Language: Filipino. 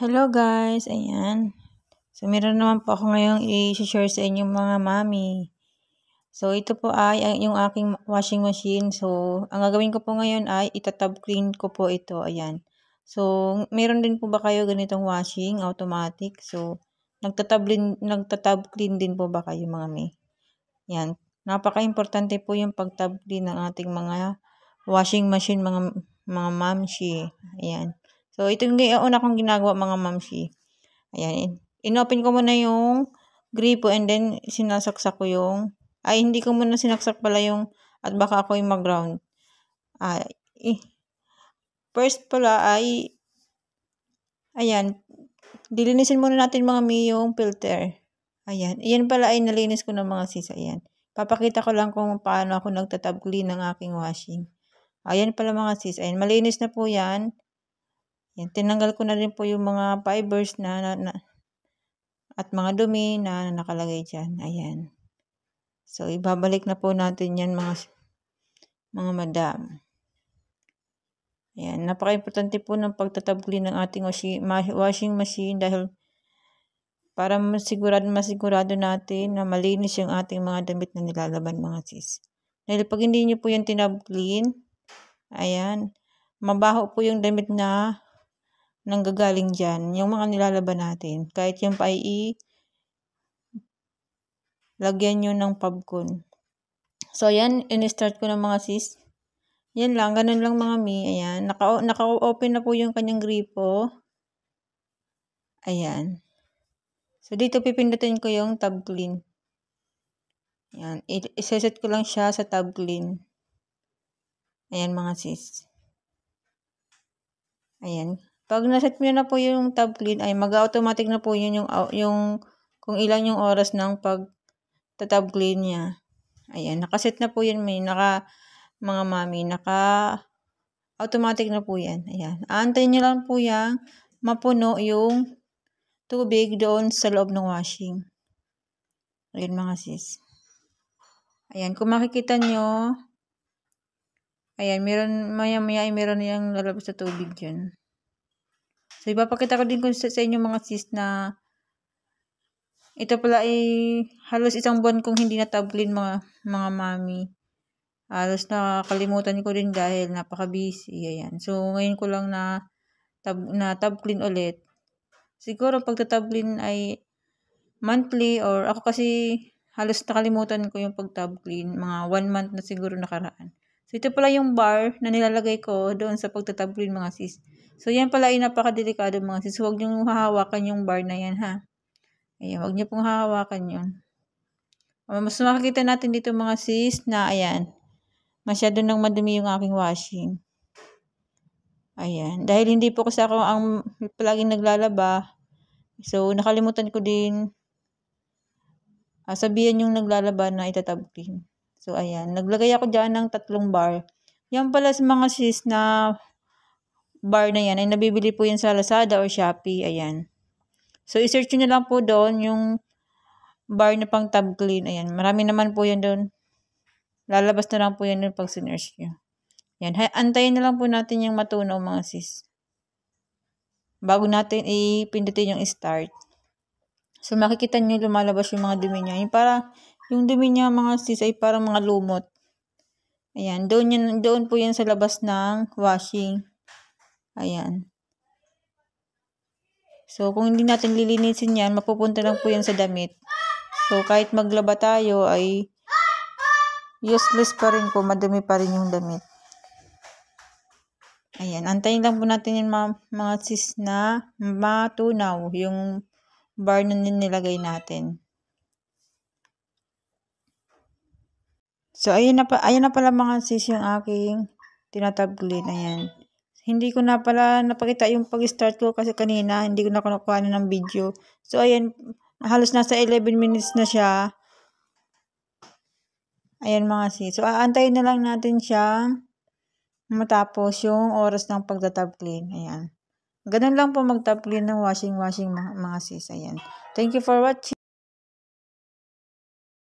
Hello guys, ayan. So, meron naman po ako ngayong i-share sa inyo mga mami. So, ito po ay yung aking washing machine. So, ang gagawin ko po ngayon ay itatab clean ko po ito. Ayan. So, meron din po ba kayo ganitong washing automatic? So, nagtatab, din, nagtatab clean din po ba kayo mga mi? Ayan. Napaka-importante po yung pagtab clean ng ating mga washing machine mga mga mamshi. Ayan. So, ito yung una kong ginagawa mga mamsi. Ayan. Inopen ko muna yung gripo and then sinasaksak ko yung, ay hindi ko muna sinaksak pala yung, at baka ako yung mag ground Ay, eh, First pala ay, ayan, dilinisin muna natin mga mi yung filter. Ayan. Ayan pala ay nalinis ko ng mga sisa. Ayan. Papakita ko lang kung paano ako nagtatab ng aking washing. Ayan pala mga sis. Ayan, malinis na po yan. Yan, tinanggal ko na rin po yung mga fibers na, na, na at mga dumi na nakalagay dyan. Ayan. So, ibabalik na po natin yan mga mga madam. Ayan, napaka-importante po ng pagtatabli ng ating washing machine dahil para masigurado, masigurado natin na malinis yung ating mga damit na nilalaban mga sis. Dahil pag hindi nyo po yung tinab ayan, mabaho po yung damit na nanggagaling dyan, yung mga nilalaban natin, kahit yung pie lagyan nyo ng popcorn. So, ayan, in-start ko ng mga sis. Yan lang, ganun lang mga mi. Ayan, naka-open naka na po yung kanyang gripo. Ayan. So, dito pipindutin ko yung tab clean. Ayan, isa-set ko lang siya sa tab clean. Ayan mga sis. Ayan. Pag naset nyo na po yung tab clean, ay mag-automatic na po yun yung, ah, yung kung ilang yung oras ng pag tab clean niya. Ayan, nakaset na po yun. May naka, mga mami, naka automatic na po yan. Ayan. Aantayin nyo lang po yan mapuno yung tubig doon sa loob ng washing. Ayan mga sis. Ayan, kung makikita nyo, ayan, meron, maya maya ay meron na yung lalabas sa tubig yun. So, ipapakita ko din sa, sa inyo mga sis na ito pala ay halos isang buwan kong hindi natablin mga, mga mami. Halos na kalimutan ko din dahil napaka-busy. Ayan. So, ngayon ko lang na tab, na tab clean ulit. Siguro pagta-tab ay monthly or ako kasi halos nakalimutan ko yung pag clean. Mga one month na siguro nakaraan. So, ito pala yung bar na nilalagay ko doon sa pagtatablin mga sis. So, yan pala ay napakadelikado mga sis. Huwag niyong hahawakan yung bar na yan, ha? Ayan, huwag niyo pong hahawakan yun. Mas makikita natin dito mga sis na, ayan, masyado nang madumi yung aking washing. Ayan. Dahil hindi po kasi ako ang palaging naglalaba. So, nakalimutan ko din uh, yung naglalaba na itatab cream. So, ayan. Naglagay ako dyan ng tatlong bar. Yan pala sa mga sis na bar na yan ay nabibili po yan sa Lazada or Shopee. Ayan. So, isearch nyo na lang po doon yung bar na pang tab clean. Ayan. Marami naman po yan doon. Lalabas na lang po yan doon pag sinearch nyo. Ayan. Antayin na lang po natin yung matunaw mga sis. Bago natin ipindutin yung start. So, makikita nyo lumalabas yung mga dumi niya. Yung para, yung dumi niya mga sis ay parang mga lumot. Ayan, doon, yan, doon po yan sa labas ng washing. Ayan. So, kung hindi natin lilinisin yan, mapupunta lang po yan sa damit. So, kahit maglaba tayo ay useless pa rin po. Madumi pa rin yung damit. Ayan, antayin lang po natin yung mga, mga sis na matunaw yung bar na nilagay natin. So, ayan na, pa, ayan na pala mga sis yung aking tinataglin. Ayan. Hindi ko na pala napakita yung pag-start ko kasi kanina hindi ko na kunakuha ng video. So ayan, halos nasa 11 minutes na siya. Ayan mga sis. So aantayin na lang natin siya matapos yung oras ng pagtatab clean. Ayan. Ganun lang po mag-top clean ng washing washing mga, mga sis. Ayan. Thank you for watching.